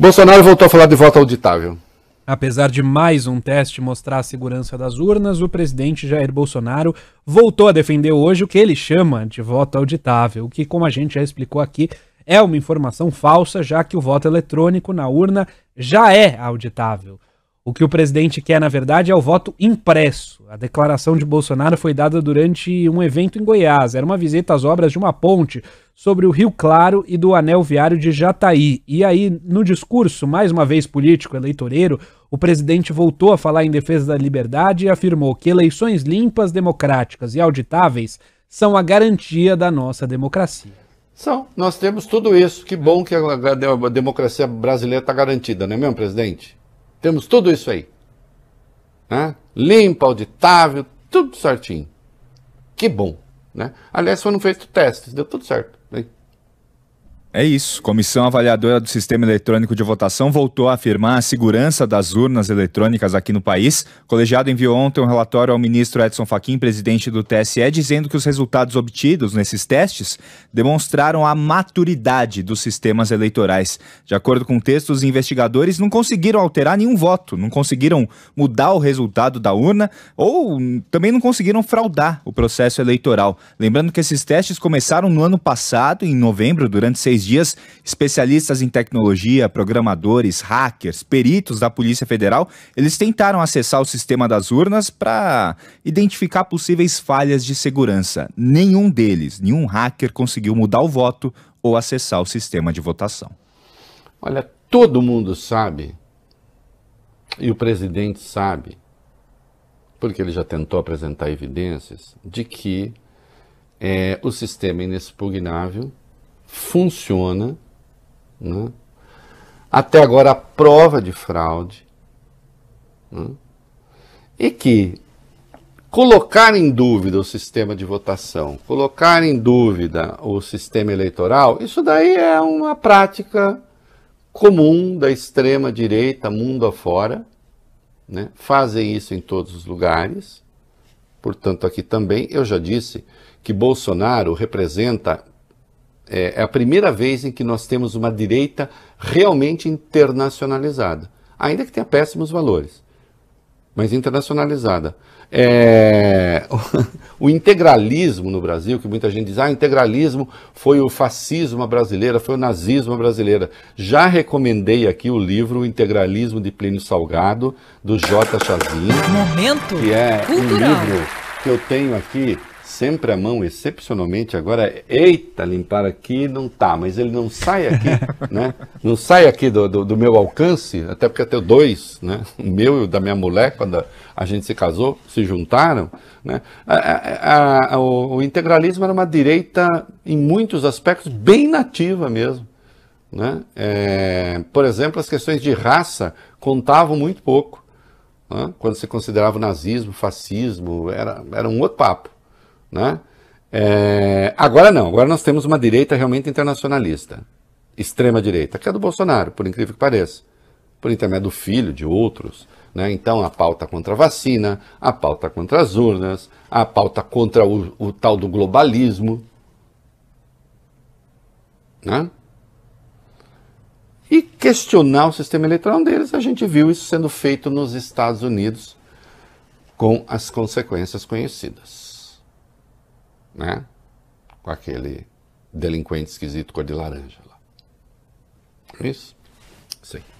Bolsonaro voltou a falar de voto auditável. Apesar de mais um teste mostrar a segurança das urnas, o presidente Jair Bolsonaro voltou a defender hoje o que ele chama de voto auditável, que, como a gente já explicou aqui, é uma informação falsa, já que o voto eletrônico na urna já é auditável. O que o presidente quer, na verdade, é o voto impresso. A declaração de Bolsonaro foi dada durante um evento em Goiás. Era uma visita às obras de uma ponte sobre o Rio Claro e do anel viário de Jataí. E aí, no discurso, mais uma vez político eleitoreiro, o presidente voltou a falar em defesa da liberdade e afirmou que eleições limpas, democráticas e auditáveis são a garantia da nossa democracia. São, nós temos tudo isso. Que bom que a democracia brasileira está garantida, não é mesmo, presidente? Temos tudo isso aí. Né? Limpa, auditável, tudo certinho. Que bom. Né? Aliás, foram feitos testes, deu tudo certo. É isso. Comissão avaliadora do Sistema Eletrônico de Votação voltou a afirmar a segurança das urnas eletrônicas aqui no país. O colegiado enviou ontem um relatório ao ministro Edson Fachin, presidente do TSE, dizendo que os resultados obtidos nesses testes demonstraram a maturidade dos sistemas eleitorais. De acordo com o texto, os investigadores não conseguiram alterar nenhum voto, não conseguiram mudar o resultado da urna ou também não conseguiram fraudar o processo eleitoral. Lembrando que esses testes começaram no ano passado, em novembro, durante seis três dias, especialistas em tecnologia, programadores, hackers, peritos da Polícia Federal, eles tentaram acessar o sistema das urnas para identificar possíveis falhas de segurança. Nenhum deles, nenhum hacker conseguiu mudar o voto ou acessar o sistema de votação. Olha, todo mundo sabe, e o presidente sabe, porque ele já tentou apresentar evidências, de que é, o sistema é inexpugnável funciona. Né? Até agora, a prova de fraude. Né? E que colocar em dúvida o sistema de votação, colocar em dúvida o sistema eleitoral, isso daí é uma prática comum da extrema direita mundo afora, né? Fazem isso em todos os lugares. Portanto, aqui também eu já disse que Bolsonaro representa é, é, a primeira vez em que nós temos uma direita realmente internacionalizada, ainda que tenha péssimos valores, mas internacionalizada. É... o integralismo no Brasil, que muita gente diz, ah, integralismo foi o fascismo brasileiro, foi o nazismo brasileiro. Já recomendei aqui o livro o Integralismo de Plínio Salgado, do J. Chazin. Momento que é cultural. um livro que eu tenho aqui sempre a mão, excepcionalmente. Agora, eita, limpar aqui não tá, mas ele não sai aqui, né? Não sai aqui do, do, do meu alcance, até porque até dois, né? O meu e o da minha mulher, quando a gente se casou, se juntaram, né? A, a, a, o integralismo era uma direita, em muitos aspectos, bem nativa mesmo. Né? É, por exemplo, as questões de raça contavam muito pouco. Né? Quando se considerava o nazismo, fascismo, era, era um outro papo. Né? É, agora não, agora nós temos uma direita realmente internacionalista, extrema direita, que é do Bolsonaro, por incrível que pareça, por intermédio do filho, de outros. Né? Então a pauta contra a vacina, a pauta contra as urnas, a pauta contra o, o tal do globalismo. Né? E questionar o sistema eleitoral deles, a gente viu isso sendo feito nos Estados Unidos com as consequências conhecidas né? Com aquele delinquente esquisito cor de laranja lá. É isso? Sim.